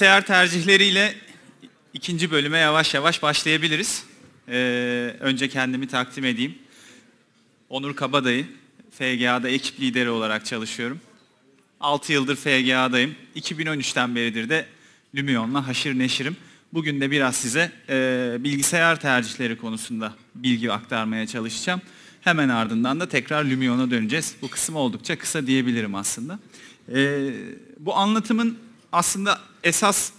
bilgisayar tercihleriyle ikinci bölüme yavaş yavaş başlayabiliriz. Ee, önce kendimi takdim edeyim. Onur Kabadayı, FGA'da ekip lideri olarak çalışıyorum. 6 yıldır FGA'dayım. 2013'ten beridir de Lumion'la haşır neşirim. Bugün de biraz size e, bilgisayar tercihleri konusunda bilgi aktarmaya çalışacağım. Hemen ardından da tekrar Lumion'a döneceğiz. Bu kısım oldukça kısa diyebilirim aslında. E, bu anlatımın aslında esas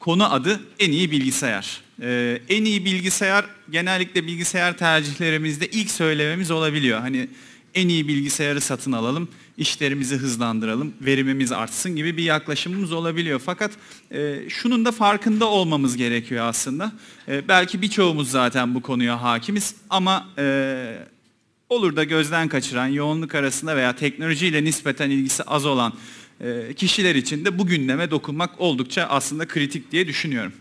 konu adı en iyi bilgisayar. Ee, en iyi bilgisayar genellikle bilgisayar tercihlerimizde ilk söylememiz olabiliyor. Hani en iyi bilgisayarı satın alalım, işlerimizi hızlandıralım, verimimiz artsın gibi bir yaklaşımımız olabiliyor. Fakat e, şunun da farkında olmamız gerekiyor aslında. E, belki birçoğumuz zaten bu konuya hakimiz ama e, olur da gözden kaçıran, yoğunluk arasında veya teknolojiyle nispeten ilgisi az olan e, kişiler için de bu gündeme dokunmak oldukça aslında kritik diye düşünüyorum.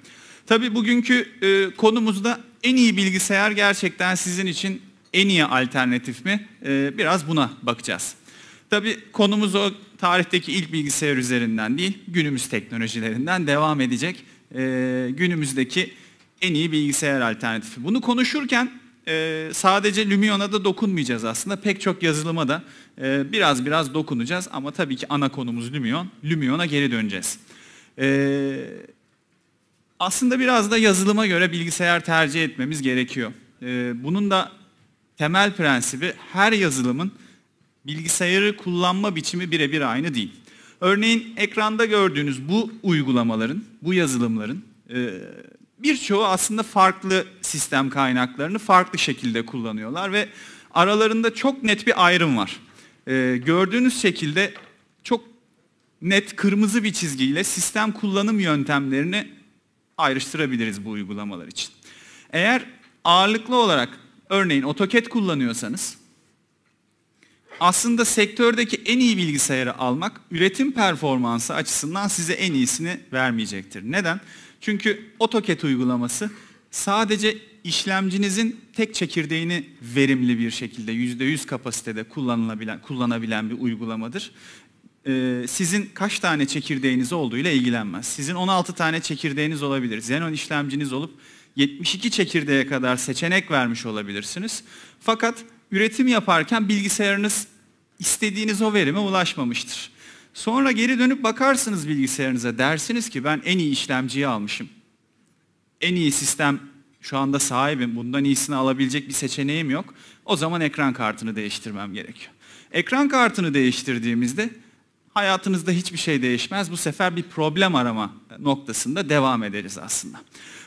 Tabi bugünkü e, konumuzda en iyi bilgisayar gerçekten sizin için en iyi alternatif mi? E, biraz buna bakacağız. Tabi konumuz o tarihteki ilk bilgisayar üzerinden değil, günümüz teknolojilerinden devam edecek. Günümüzdeki en iyi bilgisayar alternatifi. Bunu konuşurken e, sadece Lumion'a da dokunmayacağız aslında. Pek çok yazılıma da e, biraz biraz dokunacağız ama tabii ki ana konumuz Lumion. Lumion'a geri döneceğiz. E, aslında biraz da yazılıma göre bilgisayar tercih etmemiz gerekiyor. E, bunun da temel prensibi her yazılımın bilgisayarı kullanma biçimi birebir aynı değil. Örneğin ekranda gördüğünüz bu uygulamaların, bu yazılımların e, birçoğu aslında farklı sistem kaynaklarını farklı şekilde kullanıyorlar ve aralarında çok net bir ayrım var. Ee, gördüğünüz şekilde çok net kırmızı bir çizgiyle sistem kullanım yöntemlerini ayrıştırabiliriz bu uygulamalar için. Eğer ağırlıklı olarak örneğin AutoCAD kullanıyorsanız aslında sektördeki en iyi bilgisayarı almak üretim performansı açısından size en iyisini vermeyecektir. Neden? Çünkü AutoCAD uygulaması sadece işlemcinizin tek çekirdeğini verimli bir şekilde %100 kapasitede kullanılabilen, kullanabilen bir uygulamadır. Ee, sizin kaç tane çekirdeğiniz olduğuyla ilgilenmez. Sizin 16 tane çekirdeğiniz olabilir. Xenon işlemciniz olup 72 çekirdeğe kadar seçenek vermiş olabilirsiniz. Fakat üretim yaparken bilgisayarınız istediğiniz o verime ulaşmamıştır. Sonra geri dönüp bakarsınız bilgisayarınıza. Dersiniz ki ben en iyi işlemciyi almışım. En iyi sistem şu anda sahibim. Bundan iyisini alabilecek bir seçeneğim yok. O zaman ekran kartını değiştirmem gerekiyor. Ekran kartını değiştirdiğimizde hayatınızda hiçbir şey değişmez. Bu sefer bir problem arama noktasında devam ederiz aslında.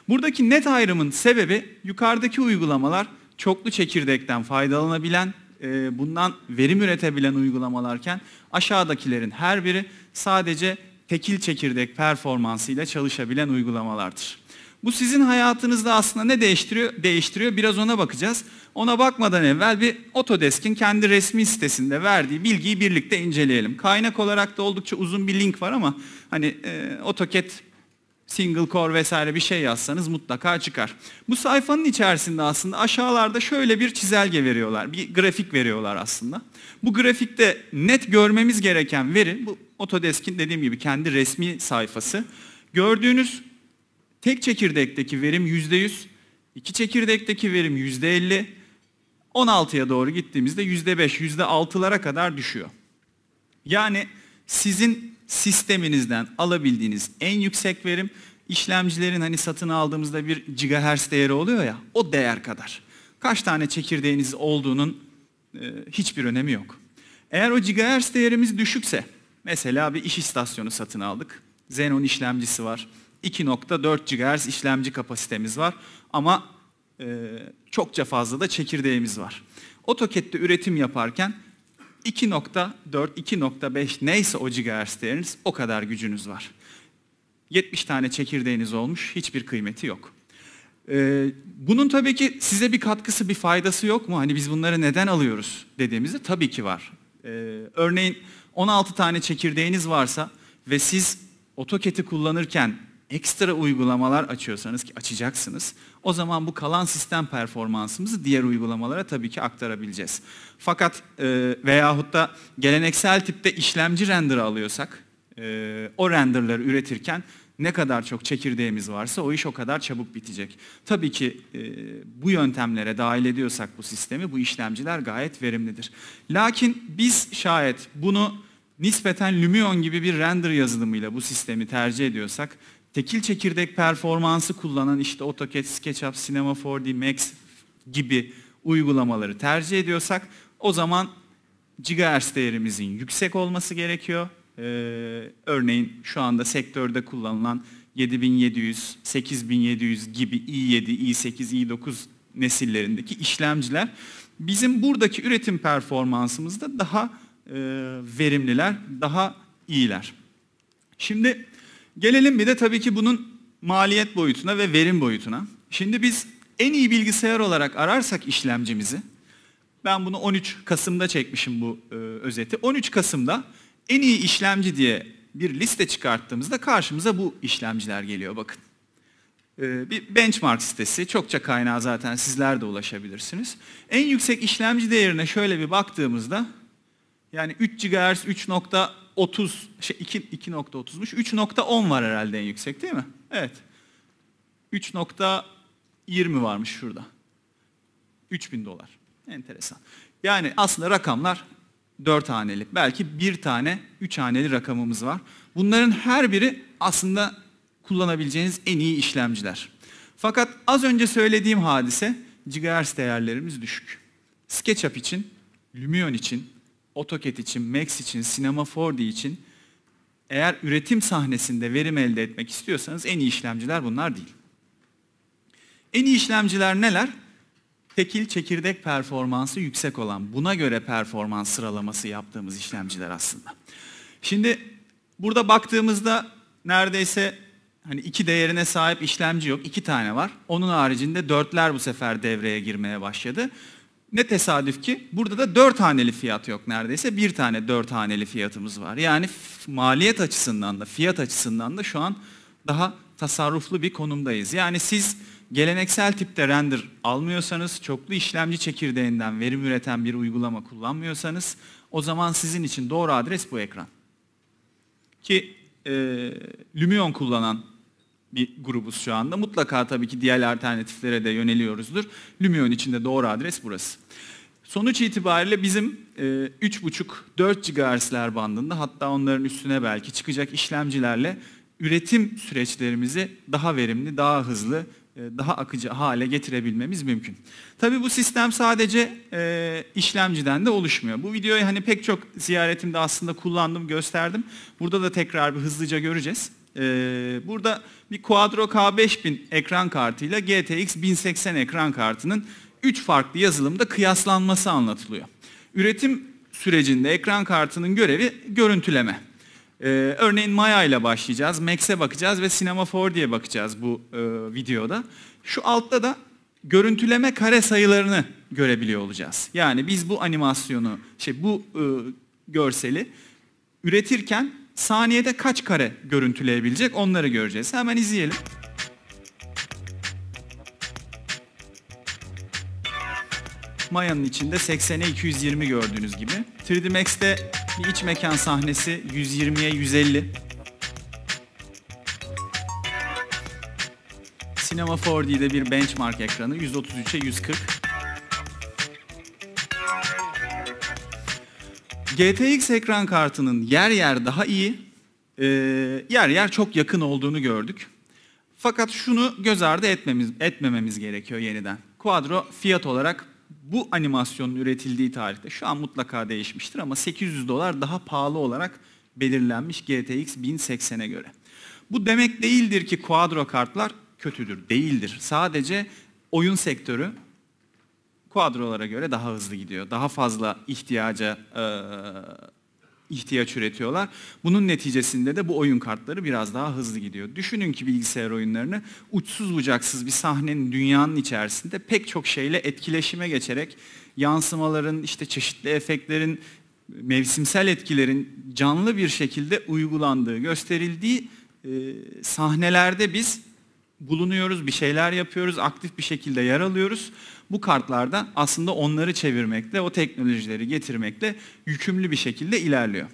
Buradaki net ayrımın sebebi yukarıdaki uygulamalar çoklu çekirdekten faydalanabilen e, bundan verim üretebilen uygulamalarken aşağıdakilerin her biri sadece tekil çekirdek performansıyla çalışabilen uygulamalardır. Bu sizin hayatınızda aslında ne değiştiriyor? Değiştiriyor. Biraz ona bakacağız. Ona bakmadan evvel bir Autodesk'in kendi resmi sitesinde verdiği bilgiyi birlikte inceleyelim. Kaynak olarak da oldukça uzun bir link var ama hani e, AutoCAD single core vesaire bir şey yazsanız mutlaka çıkar. Bu sayfanın içerisinde aslında aşağılarda şöyle bir çizelge veriyorlar. Bir grafik veriyorlar aslında. Bu grafikte net görmemiz gereken veri bu Autodesk'in dediğim gibi kendi resmi sayfası. Gördüğünüz tek çekirdekteki verim %100, iki çekirdekteki verim %50, 16'ya doğru gittiğimizde %5, %6'lara kadar düşüyor. Yani sizin sisteminizden alabildiğiniz en yüksek verim işlemcilerin hani satın aldığımızda bir gigahertz değeri oluyor ya o değer kadar. Kaç tane çekirdeğiniz olduğunun e, hiçbir önemi yok. Eğer o gigahertz değerimiz düşükse mesela bir iş istasyonu satın aldık. Xenon işlemcisi var. 2.4 GHz işlemci kapasitemiz var ama e, çokça fazla da çekirdeğimiz var. AutoCAD'de üretim yaparken 2.4, 2.5 neyse o gigahertzleriniz o kadar gücünüz var. 70 tane çekirdeğiniz olmuş, hiçbir kıymeti yok. Ee, bunun tabii ki size bir katkısı, bir faydası yok mu? Hani biz bunları neden alıyoruz dediğimizde tabii ki var. Ee, örneğin 16 tane çekirdeğiniz varsa ve siz AutoCAD'i kullanırken ekstra uygulamalar açıyorsanız ki açacaksınız, o zaman bu kalan sistem performansımızı diğer uygulamalara tabii ki aktarabileceğiz. Fakat e, veyahut da geleneksel tipte işlemci render alıyorsak, e, o renderları üretirken ne kadar çok çekirdeğimiz varsa o iş o kadar çabuk bitecek. Tabii ki e, bu yöntemlere dahil ediyorsak bu sistemi bu işlemciler gayet verimlidir. Lakin biz şayet bunu nispeten Lumion gibi bir render yazılımıyla bu sistemi tercih ediyorsak tekil çekirdek performansı kullanan işte AutoCAD, SketchUp, Cinema 4D Max gibi uygulamaları tercih ediyorsak o zaman gigahertz değerimizin yüksek olması gerekiyor. Ee, örneğin şu anda sektörde kullanılan 7700, 8700 gibi i7, i8, i9 nesillerindeki işlemciler bizim buradaki üretim performansımızda daha e, verimliler, daha iyiler. Şimdi Gelelim bir de tabii ki bunun maliyet boyutuna ve verim boyutuna. Şimdi biz en iyi bilgisayar olarak ararsak işlemcimizi, ben bunu 13 Kasım'da çekmişim bu e, özeti. 13 Kasım'da en iyi işlemci diye bir liste çıkarttığımızda karşımıza bu işlemciler geliyor bakın. E, bir benchmark sitesi, çokça kaynağı zaten sizler de ulaşabilirsiniz. En yüksek işlemci değerine şöyle bir baktığımızda, yani 3 GHz 3. 30 şey 2 2.30'muş. 3.10 var herhalde en yüksek değil mi? Evet. 3.20 varmış şurada. 3000 dolar. Enteresan. Yani aslında rakamlar 4 haneli. Belki bir tane 3 haneli rakamımız var. Bunların her biri aslında kullanabileceğiniz en iyi işlemciler. Fakat az önce söylediğim hadise gigahertz değerlerimiz düşük. SketchUp için, Lumion için, AutoCAD için, Max için, Cinema 4D için eğer üretim sahnesinde verim elde etmek istiyorsanız en iyi işlemciler bunlar değil. En iyi işlemciler neler? Tekil çekirdek performansı yüksek olan, buna göre performans sıralaması yaptığımız işlemciler aslında. Şimdi burada baktığımızda neredeyse hani iki değerine sahip işlemci yok. iki tane var. Onun haricinde dörtler bu sefer devreye girmeye başladı. Ne tesadüf ki burada da dört haneli fiyat yok neredeyse. Bir tane dört haneli fiyatımız var. Yani maliyet açısından da fiyat açısından da şu an daha tasarruflu bir konumdayız. Yani siz geleneksel tipte render almıyorsanız, çoklu işlemci çekirdeğinden verim üreten bir uygulama kullanmıyorsanız o zaman sizin için doğru adres bu ekran. Ki e, Lumion kullanan bir grubuz şu anda. Mutlaka tabii ki diğer alternatiflere de yöneliyoruzdur. Lumion için de doğru adres burası. Sonuç itibariyle bizim 3.5-4 e, GHz'ler bandında hatta onların üstüne belki çıkacak işlemcilerle üretim süreçlerimizi daha verimli, daha hızlı, e, daha akıcı hale getirebilmemiz mümkün. Tabii bu sistem sadece e, işlemciden de oluşmuyor. Bu videoyu hani pek çok ziyaretimde aslında kullandım, gösterdim. Burada da tekrar bir hızlıca göreceğiz. Ee, burada bir Quadro K5000 ekran kartıyla GTX 1080 ekran kartının 3 farklı yazılımda kıyaslanması anlatılıyor. Üretim sürecinde ekran kartının görevi görüntüleme. Ee, örneğin Maya ile başlayacağız, Max'e bakacağız ve Cinema 4 dye bakacağız bu e, videoda. Şu altta da görüntüleme kare sayılarını görebiliyor olacağız. Yani biz bu animasyonu, şey bu e, görseli üretirken saniyede kaç kare görüntüleyebilecek onları göreceğiz. Hemen izleyelim. Maya'nın içinde 80'e 220 gördüğünüz gibi. 3D Max'te bir iç mekan sahnesi 120'ye 150. Cinema 4D'de bir benchmark ekranı 133'e 140. GTX ekran kartının yer yer daha iyi, e, yer yer çok yakın olduğunu gördük. Fakat şunu göz ardı etmemiz, etmememiz gerekiyor yeniden. Quadro fiyat olarak bu animasyonun üretildiği tarihte, şu an mutlaka değişmiştir ama 800 dolar daha pahalı olarak belirlenmiş GTX 1080'e göre. Bu demek değildir ki Quadro kartlar kötüdür, değildir. Sadece oyun sektörü kuadrolara göre daha hızlı gidiyor. Daha fazla ihtiyaca e, ihtiyaç üretiyorlar. Bunun neticesinde de bu oyun kartları biraz daha hızlı gidiyor. Düşünün ki bilgisayar oyunlarını uçsuz bucaksız bir sahnenin dünyanın içerisinde pek çok şeyle etkileşime geçerek yansımaların, işte çeşitli efektlerin, mevsimsel etkilerin canlı bir şekilde uygulandığı, gösterildiği e, sahnelerde biz bulunuyoruz, bir şeyler yapıyoruz, aktif bir şekilde yer alıyoruz. Bu kartlarda aslında onları çevirmekle, o teknolojileri getirmekle yükümlü bir şekilde ilerliyor.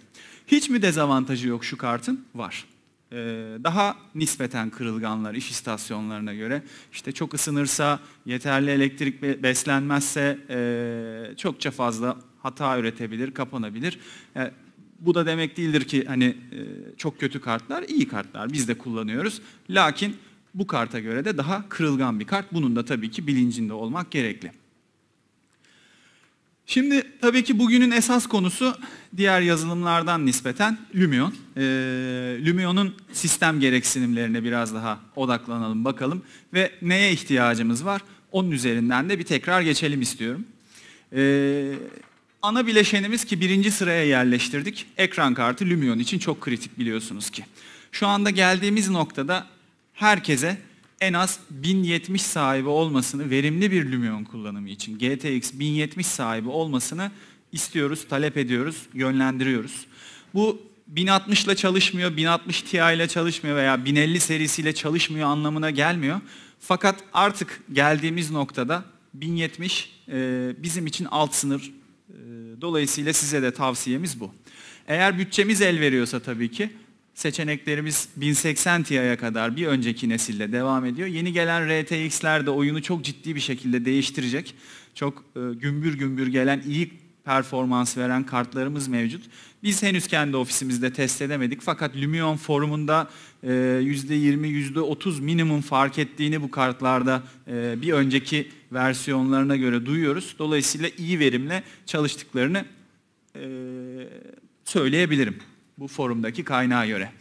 Hiç mi dezavantajı yok şu kartın? Var. Ee, daha nispeten kırılganlar iş istasyonlarına göre. işte çok ısınırsa, yeterli elektrik beslenmezse e, çokça fazla hata üretebilir, kapanabilir. Yani ee, bu da demek değildir ki hani e, çok kötü kartlar, iyi kartlar biz de kullanıyoruz. Lakin bu karta göre de daha kırılgan bir kart. Bunun da tabii ki bilincinde olmak gerekli. Şimdi tabii ki bugünün esas konusu diğer yazılımlardan nispeten Lumion. Ee, Lumion'un sistem gereksinimlerine biraz daha odaklanalım bakalım ve neye ihtiyacımız var onun üzerinden de bir tekrar geçelim istiyorum. Ee, ana bileşenimiz ki birinci sıraya yerleştirdik. Ekran kartı Lumion için çok kritik biliyorsunuz ki. Şu anda geldiğimiz noktada herkese en az 1070 sahibi olmasını, verimli bir Lumion kullanımı için GTX 1070 sahibi olmasını istiyoruz, talep ediyoruz, yönlendiriyoruz. Bu 1060 ile çalışmıyor, 1060 Ti ile çalışmıyor veya 1050 serisiyle çalışmıyor anlamına gelmiyor. Fakat artık geldiğimiz noktada 1070 e, bizim için alt sınır. E, dolayısıyla size de tavsiyemiz bu. Eğer bütçemiz el veriyorsa tabii ki seçeneklerimiz 1080 Ti'ye kadar bir önceki nesille devam ediyor. Yeni gelen RTX'ler de oyunu çok ciddi bir şekilde değiştirecek. Çok e, gümbür gümbür gelen iyi performans veren kartlarımız mevcut. Biz henüz kendi ofisimizde test edemedik fakat Lumion forumunda e, %20, %30 minimum fark ettiğini bu kartlarda e, bir önceki versiyonlarına göre duyuyoruz. Dolayısıyla iyi verimle çalıştıklarını e, söyleyebilirim bu forumdaki kaynağa göre.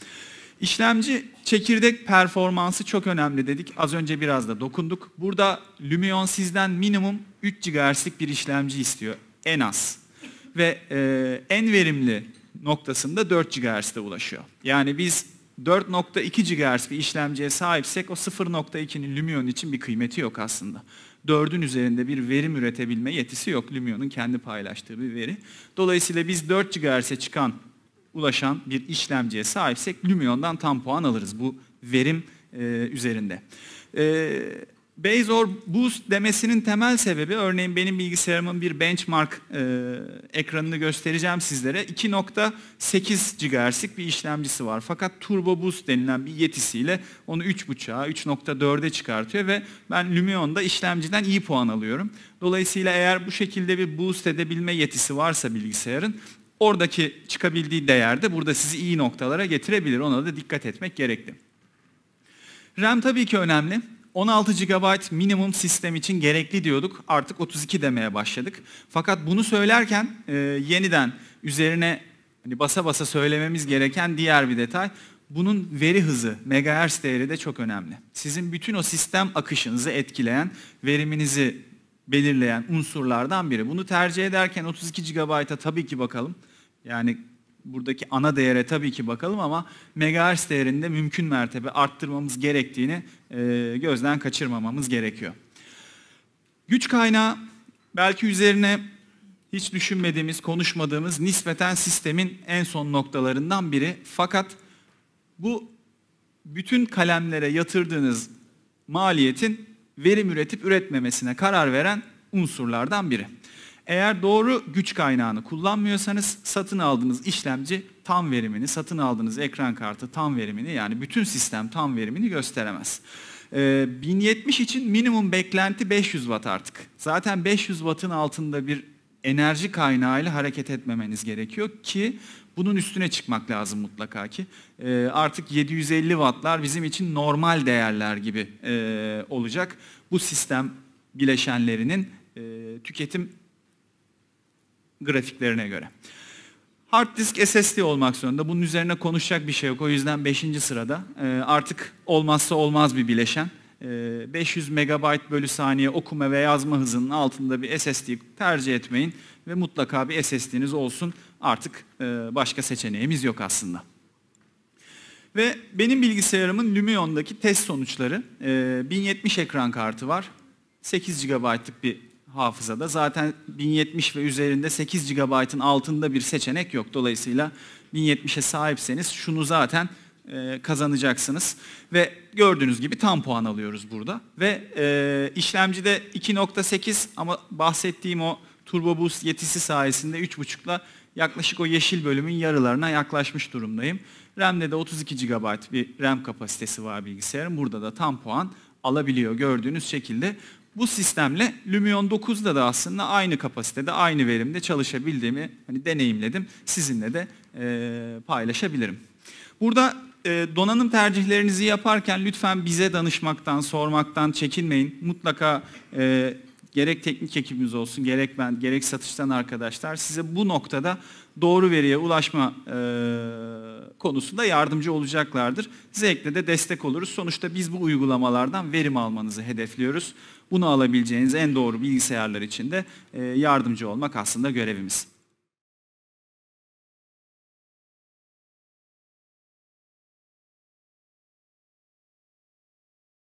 İşlemci çekirdek performansı çok önemli dedik. Az önce biraz da dokunduk. Burada Lumion sizden minimum 3 GHz'lik bir işlemci istiyor en az. Ve e, en verimli noktasında 4 GHz'de ulaşıyor. Yani biz 4.2 GHz bir işlemciye sahipsek o 0.2'nin Lumion için bir kıymeti yok aslında. 4'ün üzerinde bir verim üretebilme yetisi yok. Lumion'un kendi paylaştığı bir veri. Dolayısıyla biz 4 GHz'e çıkan ulaşan bir işlemciye sahipsek Lumion'dan tam puan alırız bu verim e, üzerinde. E, Base Boost demesinin temel sebebi örneğin benim bilgisayarımın bir benchmark e, ekranını göstereceğim sizlere. 2.8 GHz'lik bir işlemcisi var. Fakat Turbo Boost denilen bir yetisiyle onu 3.5'a, 3.4'e çıkartıyor ve ben Lumion'da işlemciden iyi puan alıyorum. Dolayısıyla eğer bu şekilde bir boost edebilme yetisi varsa bilgisayarın Oradaki çıkabildiği değerde burada sizi iyi noktalara getirebilir. Ona da dikkat etmek gerekli. RAM tabii ki önemli. 16 GB minimum sistem için gerekli diyorduk. Artık 32 demeye başladık. Fakat bunu söylerken e, yeniden üzerine hani basa basa söylememiz gereken diğer bir detay. Bunun veri hızı, megahertz değeri de çok önemli. Sizin bütün o sistem akışınızı etkileyen, veriminizi belirleyen unsurlardan biri. Bunu tercih ederken 32 GB'a tabii ki bakalım. Yani buradaki ana değere tabii ki bakalım ama megahertz değerinde mümkün mertebe arttırmamız gerektiğini e, gözden kaçırmamamız gerekiyor. Güç kaynağı belki üzerine hiç düşünmediğimiz, konuşmadığımız nispeten sistemin en son noktalarından biri. Fakat bu bütün kalemlere yatırdığınız maliyetin verim üretip üretmemesine karar veren unsurlardan biri. Eğer doğru güç kaynağını kullanmıyorsanız satın aldığınız işlemci tam verimini, satın aldığınız ekran kartı tam verimini yani bütün sistem tam verimini gösteremez. Ee, 1070 için minimum beklenti 500 watt artık. Zaten 500 wattın altında bir enerji kaynağıyla hareket etmemeniz gerekiyor ki bunun üstüne çıkmak lazım mutlaka ki. E, artık 750 wattlar bizim için normal değerler gibi e, olacak. Bu sistem bileşenlerinin e, tüketim grafiklerine göre. Hard disk SSD olmak zorunda. Bunun üzerine konuşacak bir şey yok. O yüzden 5. sırada. E, artık olmazsa olmaz bir bileşen. 500 e, MB bölü saniye okuma ve yazma hızının altında bir SSD tercih etmeyin. Ve mutlaka bir SSD'niz olsun. Artık e, başka seçeneğimiz yok aslında. Ve benim bilgisayarımın Lumion'daki test sonuçları. E, 1070 ekran kartı var. 8 GB'lık bir hafızada. Zaten 1070 ve üzerinde 8 GB'ın altında bir seçenek yok. Dolayısıyla 1070'e sahipseniz şunu zaten e, kazanacaksınız. Ve gördüğünüz gibi tam puan alıyoruz burada. Ve e, işlemcide 2.8 ama bahsettiğim o Turbo Boost yetisi sayesinde 3.5 ile yaklaşık o yeşil bölümün yarılarına yaklaşmış durumdayım. RAM'de de 32 GB bir RAM kapasitesi var bilgisayarın. Burada da tam puan alabiliyor gördüğünüz şekilde bu sistemle Lumion 9'da da aslında aynı kapasitede, aynı verimde çalışabildiğimi hani deneyimledim. Sizinle de e, paylaşabilirim. Burada e, donanım tercihlerinizi yaparken lütfen bize danışmaktan, sormaktan çekinmeyin. Mutlaka e, gerek teknik ekibimiz olsun, gerek ben, gerek satıştan arkadaşlar size bu noktada doğru veriye ulaşma e, konusunda yardımcı olacaklardır. Zevkle de destek oluruz. Sonuçta biz bu uygulamalardan verim almanızı hedefliyoruz. Bunu alabileceğiniz en doğru bilgisayarlar için de e, yardımcı olmak aslında görevimiz.